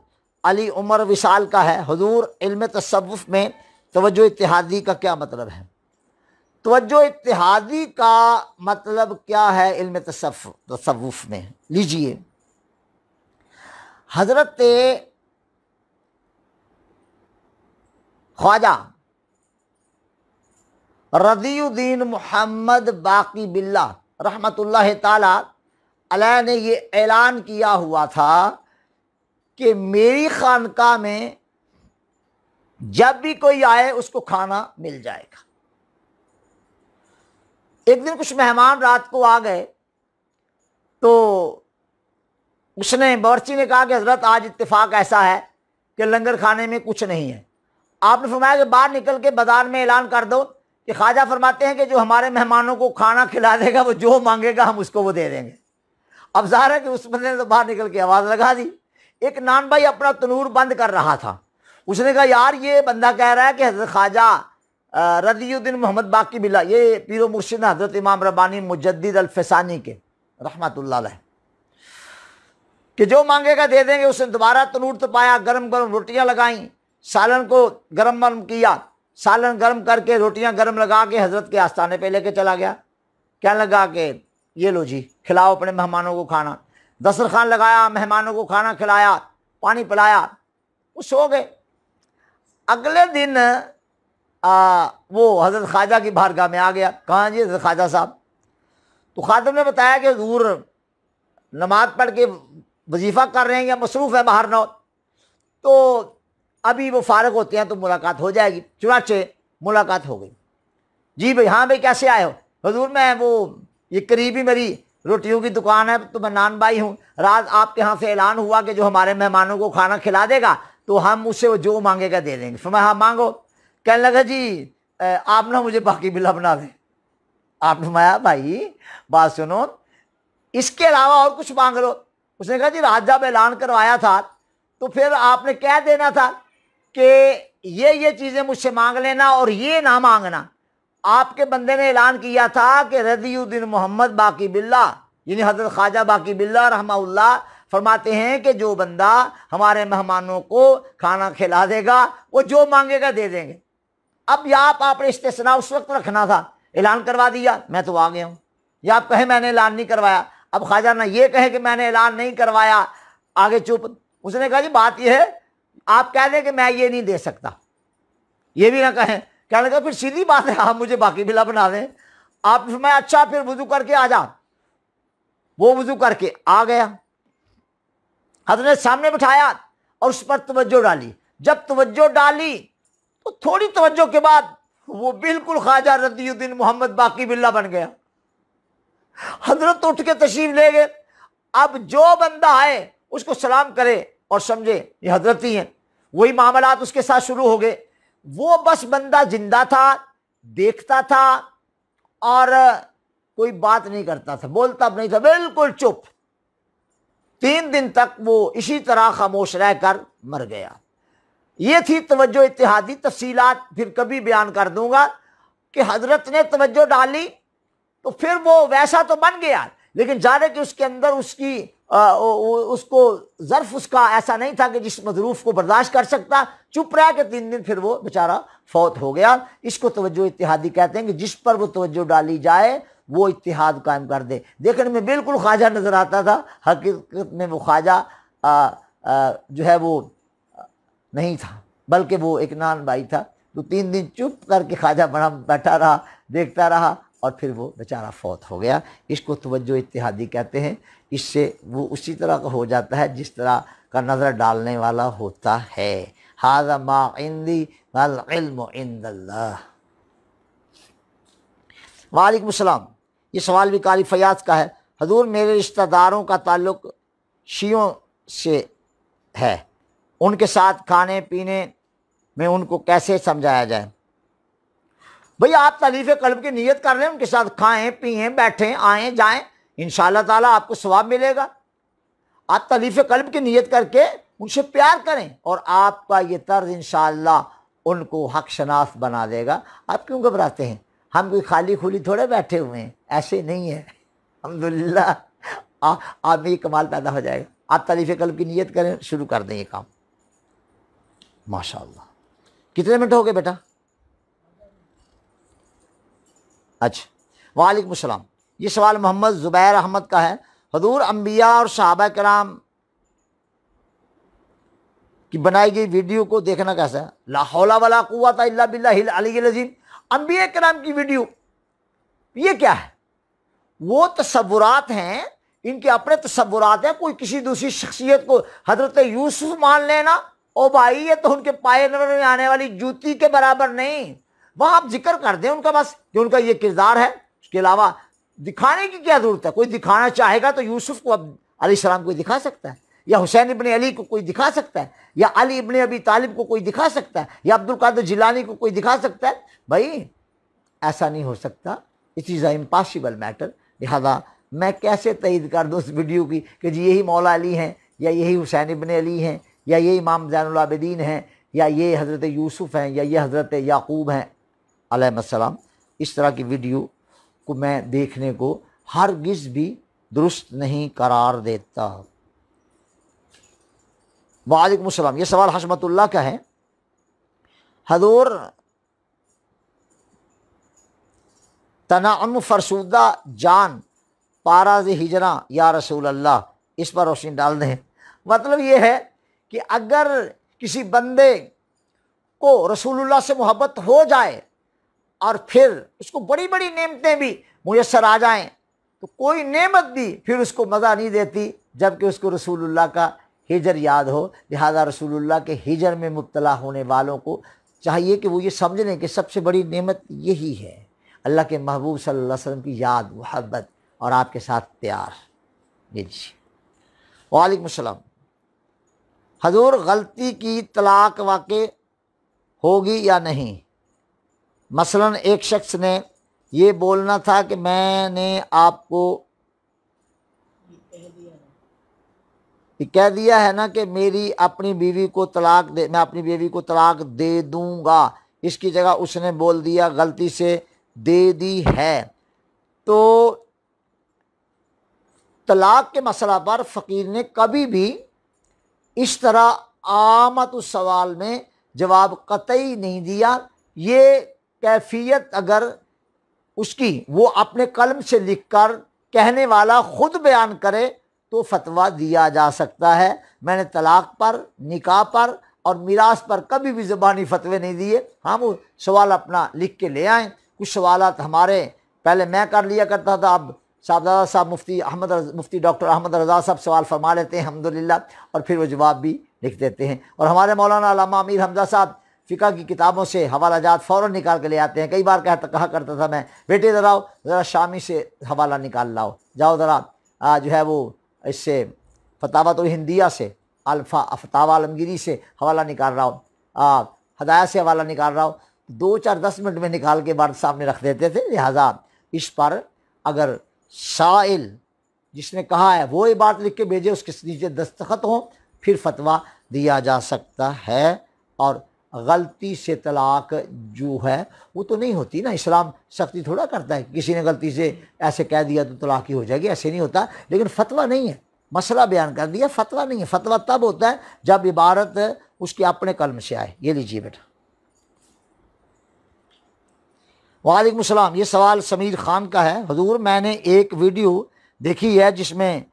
अली उमर विशाल का है हजूर इल्म तसवुफ़ में तवज्जो इतिहादी का क्या मतलब है तवज्जो इतिहादी का मतलब क्या है इल्म तसवुफ़ में लीजिए हज़रत ख्वाजा रदीउद्दीन मोहम्मद बाकी बिल्ला रहमतुल्लाह ताला अला ने ये ऐलान किया हुआ था कि मेरी खानका में जब भी कोई आए उसको खाना मिल जाएगा एक दिन कुछ मेहमान रात को आ गए तो उसने बावर्ची ने कहा कि हजरत आज इत्तेफाक ऐसा है कि लंगर खाने में कुछ नहीं है आपने फरमाया कि बाहर निकल के बाजार में ऐलान कर दो कि ख्वाजा फरमाते हैं कि जो हमारे मेहमानों को खाना खिला देगा वो जो मांगेगा हम उसको वो दे देंगे अब जाहिर है कि उस बंदे ने तो बाहर निकल के आवाज़ लगा दी एक नान भाई अपना तनूर बंद कर रहा था उसने कहा यार ये बंदा कह रहा है कि हजरत ख्वाजा रदीउद्दीन मोहम्मद बाकी बिल्ला ये पीरो मुर्शिद हजरत इमाम रबानी मुजद्दीद अलफसानी के रहमतुल्लाह कि जो मांगेगा दे देंगे उसने दोबारा तनूर तो पाया गर्म गर्म रोटियां लगाई सालन को गरम गरम किया सालन गर्म करके रोटियां गर्म लगा के हजरत के आस्थाने पे लेके चला गया क्या लगा के ये लो जी खिलाओ अपने मेहमानों को खाना खान लगाया मेहमानों को खाना खिलाया पानी पिलाया वो सो गए अगले दिन आ, वो हज़रत ख्वाजा की बारगाह में आ गया कहाँ जी हज़रत ख्वाजा साहब तो खादम ने बताया कि हजूर नमाज पढ़ के वजीफ़ा कर रहे हैं या मसरूफ़ है बाहर नौ तो अभी वो फारग होते हैं तो मुलाकात हो जाएगी चुनाचे मुलाकात हो गई जी भाई हाँ भाई कैसे आए हो हजूर मैं वो ये करीबी मेरी रोटियों की दुकान है तो मैं नान भाई हूँ रात आपके यहाँ से ऐलान हुआ कि जो हमारे मेहमानों को खाना खिला देगा तो हम वो जो मांगेगा दे देंगे फिर मैं हाँ मांगो कहने लगा जी आप ना मुझे बाकी बिला बना दें आपने माया भाई बात सुनो इसके अलावा और कुछ मांग लो उसने कहा जी रात जब ऐलान करवाया था तो फिर आपने कह देना था कि ये ये चीज़ें मुझसे मांग लेना और ये ना मांगना आपके बंदे ने ऐलान किया था कि रजीउद्दीन मोहम्मद बाकी बिल्ला यानी हज़रत ख्वाजा बाकी बिल्ला रहमा फरमाते हैं कि जो बंदा हमारे मेहमानों को खाना खिला देगा वो जो मांगेगा दे देंगे अब या आप आपने इस्तना उस वक्त रखना था ऐलान करवा दिया मैं तो आ गया हूँ या आप कहें मैंने ऐलान नहीं करवाया अब ख्वाजा ना ये कहे कि मैंने ऐलान नहीं करवाया आगे चुप उसने कहा जी बात यह है आप कह दें कि मैं ये नहीं दे सकता ये भी ना कहें कहने लगा फिर सीधी बात है आप मुझे बाकी बिला बना दें आप मैं अच्छा फिर वजू करके आ जा वो वजू करके आ गया हजरत सामने बिठाया और उस पर तवज्जो डाली जब तवज्जो डाली तो थोड़ी तवज्जो के बाद वो बिल्कुल ख्वाजा रदीउद्दीन मोहम्मद बाकी बिल्ला बन गया हजरत उठ के तशीफ ले गए अब जो बंदा आए उसको सलाम करे और समझे ये हजरत ही है वही मामला उसके साथ शुरू हो गए वो बस बंदा जिंदा था देखता था और कोई बात नहीं करता था बोलता नहीं था बिल्कुल चुप तीन दिन तक वो इसी तरह खामोश रहकर मर गया ये थी तवज्जो इतिहादी तफसीलात फिर कभी बयान कर दूंगा कि हजरत ने तवज्जो डाली तो फिर वो वैसा तो बन गया लेकिन जाने कि उसके अंदर उसकी आ, उसको ज़र्फ उसका ऐसा नहीं था कि जिस मजरूफ को बर्दाश्त कर सकता चुप रहा कि तीन दिन फिर वो बेचारा फौत हो गया इसको तोज्जो इतिहादी कहते हैं कि जिस पर वो तोज्जो डाली जाए वो इतिहाद कायम कर दे देखने में बिल्कुल ख्वाजा नज़र आता था हकीकत में वो ख्वाजा जो है वो नहीं था बल्कि वो एक नान भाई था तो तीन दिन चुप करके ख्वाजा बना बैठा रहा देखता रहा और फिर वो बेचारा फौत हो गया इसको तोज्जो इतिहादी कहते हैं इससे वो उसी तरह का हो जाता है जिस तरह का नज़र डालने वाला होता है हाजा माइंदी वलमदल्ला वालेकाम ये सवाल भी कारी फयाज का है हजूर मेरे रिश्तेदारों का ताल्लुक शियों से है उनके साथ खाने पीने में उनको कैसे समझाया जाए भैया आप तलीफ कल्ब की नीयत कर रहे हैं उनके साथ खाएं पिए बैठें आए जाएं इन ताला आपको स्वाब मिलेगा आप तलीफ़ कल्ब की नीयत करके उनसे प्यार करें और आपका ये तर्ज इन उनको हक शनास बना देगा आप क्यों घबराते हैं हम कोई खाली खुली थोड़े बैठे हुए हैं ऐसे नहीं है अलहमदिल्ला आप में कमाल पैदा हो जाएगा आप तलीफ़ कल्ब की नीयत करें शुरू कर दें ये काम माशा कितने मिनट हो गए बेटा अच्छा वालेकुम ये सवाल मोहम्मद ज़ुबैर अहमद का है हजूर अम्बिया और सहाबा कराम की बनाई गई वीडियो को देखना कैसा है लाहौला वाला कुत बिल्लाजीम अम्बिया कराम की वीडियो ये क्या है वो तस्वुरात हैं इनके अपने तस्वुरात हैं कोई किसी दूसरी शख्सियत को हजरत यूसुफ मान लेना ओ भाई ये तो उनके पाए नजर में आने वाली जूती के बराबर नहीं वहाँ आप जिक्र कर दें उनका बस कि उनका ये किरदार है उसके अलावा दिखाने की क्या जरूरत है कोई दिखाना चाहेगा तो यूसुफ को अब सलाम को दिखा सकता है या हुसैन इबन अली को कोई दिखा सकता है या अली इबन अबी तालिब को कोई दिखा सकता है या अब्दुल कादर जिलानी को कोई दिखा सकता है भाई ऐसा नहीं हो सकता it is a impossible matter लिहाजा मैं कैसे तयद कर दूँ उस वीडियो की कि जी यही मौला अली हैं या यही हुसैन इबन अली हैं या यही इमाम जैनलाबद्दीन हैं या ये हज़रत यूसुफ़ हैं या ये हज़रत याकूब हैं इस तरह की वीडियो को मैं देखने को हर गिज भी दुरुस्त नहीं करार देता वालेकुम सलाम ये सवाल हजमतुल्ला का है हजूर तनाम फरसूदा जान पाराज हिजरा या रसूल अल्लाह इस पर रोशनी डाल दें मतलब ये है कि अगर किसी बंदे को रसूलुल्लाह से मोहब्बत हो जाए और फिर उसको बड़ी बड़ी नेमतें भी मुयसर आ जाएं तो कोई नेमत भी फिर उसको मज़ा नहीं देती जबकि उसको रसूलुल्लाह का हिजर याद हो लिहाजा रसूलुल्लाह के हिजर में मुब्तला होने वालों को चाहिए कि वो ये समझ लें कि सबसे बड़ी नेमत यही है अल्लाह के महबूब सल्लल्लाहु अलैहि वसल्लम की याद मोहब्बत और आपके साथ प्यार जी वालेकुम सलाम हजूर गलती की तलाक वाक़ होगी या नहीं मसलन एक शख्स ने ये बोलना था कि मैंने आपको कह दिया है ना कि मेरी अपनी बीवी को तलाक दे मैं अपनी बीवी को तलाक दे दूंगा इसकी जगह उसने बोल दिया गलती से दे दी है तो तलाक के मसला पर फ़कीर ने कभी भी इस तरह आमत उस सवाल में जवाब कतई नहीं दिया ये कैफियत अगर उसकी वो अपने कलम से लिखकर कहने वाला ख़ुद बयान करे तो फतवा दिया जा सकता है मैंने तलाक पर निकाह पर और मीरास पर कभी भी ज़बानी फतवे नहीं दिए हम सवाल अपना लिख के ले आएँ कुछ सवाल हमारे पहले मैं कर लिया करता था अब साहबजादा साहब मुफ्ती अहमद मुफ्ती डॉक्टर अहमद रजा साहब सवाल फरमा लेते हैं अलहमदिल्ला और फिर वो जवाब भी लिख देते हैं और हमारे मौलाना अमीर हमजा साहब फ़िका की किताबों से हवाला जात फ़ौर निकाल के ले आते हैं कई बार कह कहा करता था मैं बेटे ज़रा ज़रा शामी से हवाला निकाल लाओ जाओ ज़रा जो है वो इससे फतावा तो हिंदिया से अल्फा फतावा आलमगिरी से हवाला निकाल रहा हूँ हदाया से हवाला निकाल रहा हो दो चार दस मिनट में निकाल के बार सामने रख देते थे लिहाजा इस पर अगर साइल जिसने कहा है वो ये बात लिख के भेजे उसके नीचे दस्तखत हों फिर फतवा दिया जा सकता है और गलती से तलाक जो है वो तो नहीं होती ना इस्लाम सख्ती थोड़ा करता है किसी ने गलती से ऐसे कह दिया तो तलाक ही हो जाएगी ऐसे नहीं होता लेकिन फतवा नहीं है मसला बयान कर दिया फतवा नहीं है फतवा तब होता है जब इबारत उसके अपने कलम से आए ये लीजिए बेटा वालेकुम सलाम ये सवाल समीर ख़ान का है हजूर मैंने एक वीडियो देखी है जिसमें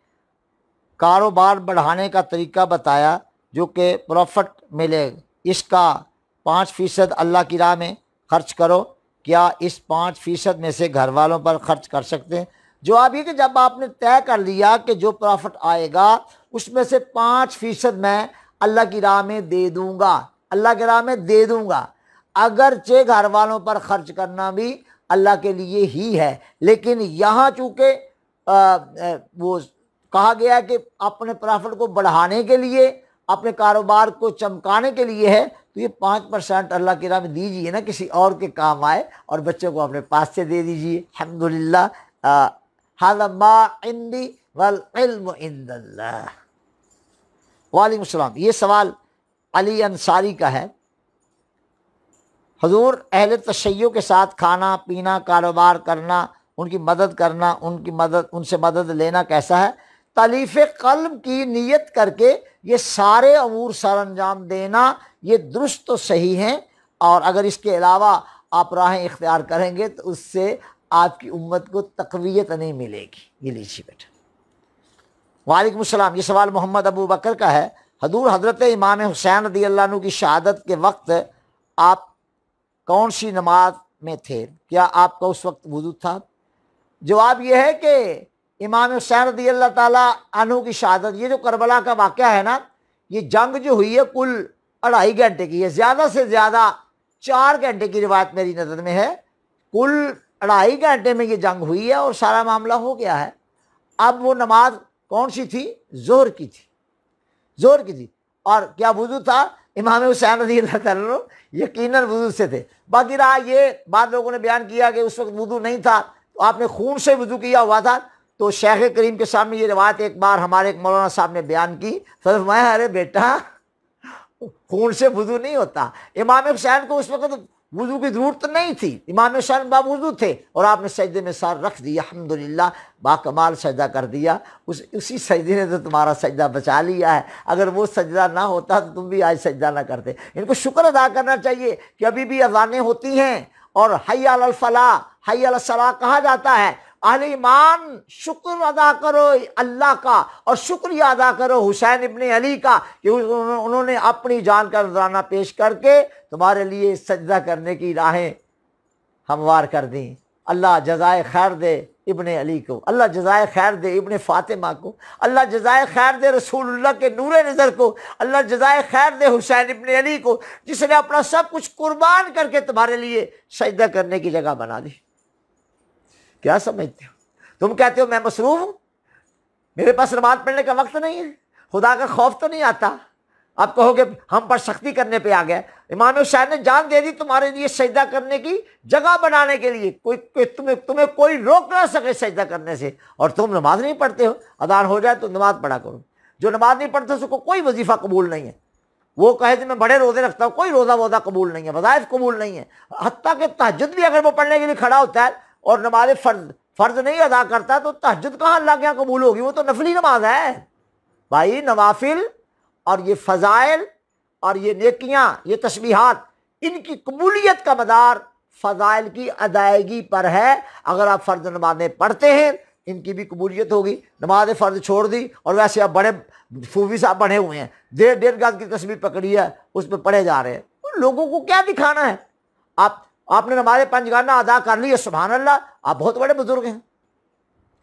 कारोबार बढ़ाने का तरीका बताया जो कि प्रॉफिट मिलेगा इसका पाँच फ़ीसद अल्लाह की राह में खर्च करो क्या इस पाँच फ़ीसद में से घर वालों पर खर्च कर सकते हैं आप ये कि जब आपने तय कर लिया कि जो प्रॉफिट आएगा उसमें से पाँच फ़ीसद मैं अल्लाह की राह में दे दूँगा अल्लाह की राह में दे दूँगा अगरचे घर वालों पर ख़र्च करना भी अल्लाह के लिए ही है लेकिन यहाँ चूँकि वो कहा गया कि अपने प्रॉफिट को बढ़ाने के लिए अपने कारोबार को चमकाने के लिए है तो ये पाँच परसेंट अल्लाह के नाम दीजिए ना किसी और के काम आए और बच्चों को अपने पास से दे दीजिए अलहमदिल्ला हालमा इंदी वल इल्म वालेकाम ये सवाल अली अंसारी का है हजूर अहल तशैयों के साथ खाना पीना कारोबार करना उनकी मदद करना उनकी मदद उनसे मदद लेना कैसा है तलीफ़ कलम की नीयत करके ये सारे अमूर सर अंजाम देना ये दुरुस्त तो सही हैं और अगर इसके अलावा आप राहें इख्तियार करेंगे तो उससे आपकी उम्मत को तकवीत नहीं मिलेगी ये लीजिए बेटा वालेकुम सलाम ये सवाल मोहम्मद अबू बकर का है हदूर हजरत इमाम हुसैन रदी अल्लाह की शहादत के वक्त आप कौन सी नमाज में थे क्या आपका उस वक्त वजूद था जवाब यह है कि इमाम हुसैन रदी अल्लाह अनु की शहादत ये जो करबला का वाक़ है ना ये जंग जो हुई है कुल अढ़ाई घंटे की है ज़्यादा से ज़्यादा चार घंटे की रिवायत मेरी नज़र में है कुल अढ़ाई घंटे में ये जंग हुई है और सारा मामला हो गया है अब वो नमाज कौन सी थी जोर की थी जोर की थी और क्या वजू था इमाम हुसैन रदी अल्लाह यकीन वजू से थे बाकी रहा ये बाद लोगों ने बयान किया कि उस वक्त वजू नहीं था तो आपने खून से वजू किया हुआ था तो शेख करीम के सामने ये रवायत एक बार हमारे एक मौलाना साहब ने बयान की मैं अरे बेटा खून से वजू नहीं होता इमाम हुसैन को उस वक्त वजू की जरूरत नहीं थी इमाम हुसैन बाब वजू थे और आपने सजदे में सार रख दिया अलहमदिल्ला बाकमाल सजदा कर दिया उस उसी सजदे ने तो तुम्हारा सजदा बचा लिया है अगर वो सजदा ना होता तो तुम भी आज सजदा ना करते इनको शुक्र अदा करना चाहिए कि अभी भी अजानें होती हैं और हयाल फला हई अलसला कहा जाता है आल ईमान शुक्र अदा करो अल्लाह का और शुक्रिया अदा करो हुसैन इबन अली का कि उन्होंने अपनी जान का नजराना पेश करके तुम्हारे लिए सजदा करने की राहें हमवार कर दी अल्लाह जजाय खैर दे इबन अली को अल्लाह जजाय खैर दे इबन फ़ातिमा को अल्लाह जजाय खैर दे रसूलुल्लाह के नूर नज़र को अल्लाह जजाय खैर दे हुसैन इबन अली को जिसने अपना सब कुछ कुर्बान करके तुम्हारे लिए सजदा करने की जगह बना दी क्या समझते हो तुम कहते हो मैं मसरूफ हूँ मेरे पास नमाज पढ़ने का वक्त नहीं है खुदा का खौफ तो नहीं आता आप कहोगे हम पर सख्ती करने पे आ गया इमाम हुसैन ने जान दे दी तुम्हारे लिए सजदा करने की जगह बनाने के लिए कोई कोई तुम्हें तुम्हें कोई रोक ना सके सजदा करने से और तुम नमाज नहीं पढ़ते हो अदान हो जाए तो नमाज पढ़ा करो जो नमाज नहीं पढ़ते उसको कोई वजीफ़ा कबूल नहीं है वो कहे थे मैं बड़े रोज़े रखता हूँ कोई रोज़ा वोज़ा कबूल नहीं है वजायफ कबूल नहीं है हती के तहजद भी अगर वो पढ़ने के लिए खड़ा होता है और नमाज फ़र्ज फ़र्ज नहीं अदा करता तो तहजद कहाँ अल्लाह के यहाँ कबूल होगी वो तो नफली नमाज है भाई नवाफिल और ये फ़जाइल और ये नेकियाँ ये तस्बीहात इनकी कबूलियत का मदार फ़जाइल की अदायगी पर है अगर आप फ़र्ज नमाजें पढ़ते हैं इनकी भी कबूलियत होगी नमाज फ़र्ज छोड़ दी और वैसे आप बड़े फूफी साहब बढ़े हुए हैं डेढ़ डेढ़ गज की तस्वीर पकड़ी है उस पर पढ़े जा रहे हैं उन लोगों को क्या दिखाना है आप आपने हमारे पंचगाना अदा कर लिया सुबहान अल्लाह आप बहुत बड़े बुजुर्ग हैं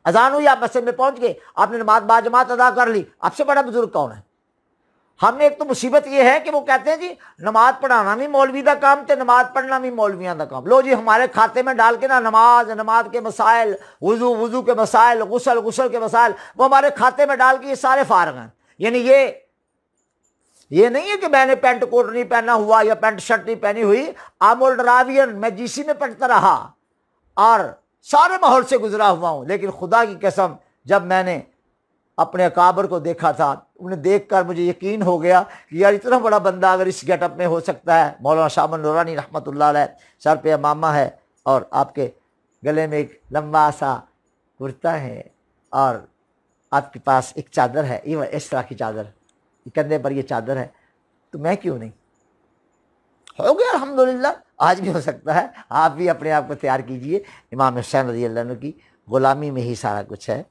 अजान हुई आप मस्जिद में पहुंच गए आपने नमाज बाजमात अदा कर ली आपसे बड़ा बुजुर्ग कौन है हमने एक तो मुसीबत ये है कि वो कहते हैं जी नमाज पढ़ाना भी मौलवी का काम तो नमाज पढ़ना भी मौलवियाँ का काम लो जी हमारे खाते में डाल के ना नमाज नमाज के मसाइल वजू वजू के मसाइल गसल गसल के मसाइल वो हमारे खाते में डाल के ये सारे फारग हैं यानी ये ये नहीं है कि मैंने पैंट कोट नहीं पहना हुआ या पैंट शर्ट नहीं पहनी हुई आमोल रावियन मैं जीसी में पढ़ता रहा और सारे माहौल से गुजरा हुआ हूँ लेकिन खुदा की कसम जब मैंने अपने अकाबर को देखा था उन्हें देख कर मुझे यकीन हो गया कि यार इतना बड़ा बंदा अगर इस गेटअप में हो सकता है मौलाना शाम नौरानी रहमत सर पे मामा है और आपके गले में एक लंबा सा कुर्ता है और आपके पास एक चादर है इवन इस तरह की चादर कंधे पर ये चादर है तो मैं क्यों नहीं हो गया अलहमदिल्ला आज भी हो सकता है आप भी अपने आप को तैयार कीजिए इमाम हुसैन रजी अल्लाह की ग़ुलामी में ही सारा कुछ है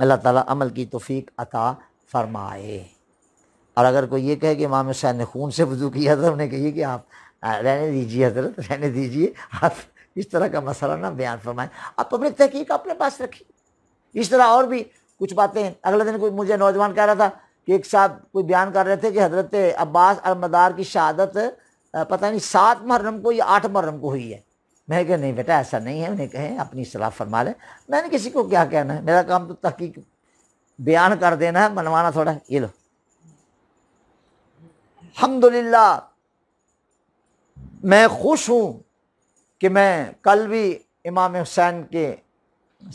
अल्लाह ताला अमल की तोफ़ीक अता फरमाए और अगर कोई ये कहे कि इमाम हुसैन ने खून से वजू किया था उन्हें कहिए कि आप रहने दीजिए हजरत रहने दीजिए आप इस तरह का मसला ना बयान फरमाएं आप अपनी तहकीक अपने पास रखिए इस तरह और भी कुछ बातें अगले दिन कोई मुझे नौजवान कह रहा था कि एक साथ कोई बयान कर रहे थे कि हज़रत अब्बास अलमदार की शहादत पता नहीं सात मुहर्रम को या आठ मुहर्रम को हुई है मैं कह नहीं बेटा ऐसा नहीं है उन्हें कहें अपनी सलाह फरमा लें मैंने किसी को क्या कहना है मेरा काम तो तहकीक बयान कर देना है मनवाना थोड़ा है ये लो हमदुलिल्ला मैं खुश हूँ कि मैं कल भी इमाम हुसैन के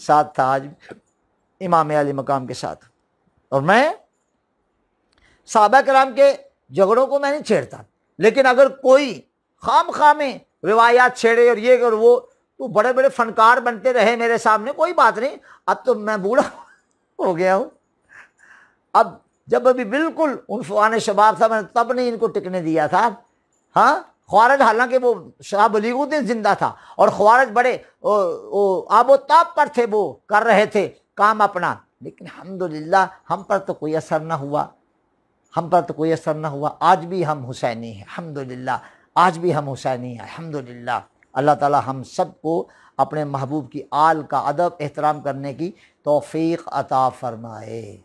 साथ था आज इमाम अली मकाम के साथ और मैं साहबा कराम के झगड़ों को मैं नहीं छेड़ता लेकिन अगर कोई खाम खाम में रिवायात छेड़े और ये और वो तो बड़े बड़े फनकार बनते रहे मेरे सामने कोई बात नहीं अब तो मैं बूढ़ा हो गया हूँ अब जब अभी बिल्कुल उन फवान शबाब था मैंने तब नहीं इनको टिकने दिया था हाँ ख्वारज हालांकि वो शहाब अलीगुद्दीन जिंदा था और ख्वारज बड़े आबो ताब पर थे वो कर रहे थे काम अपना लेकिन अलहमदिल्ला हम पर तो कोई असर ना हुआ हम पर तो कोई असर ना हुआ आज भी हम हुसैनी हैं अलहमदिल्ला आज भी हम हुसैनी हैं अलहमदिल्ला अल्लाह ताला हम सब को अपने महबूब की आल का अदब एहतराम करने की तौफीक अता फ़रमाए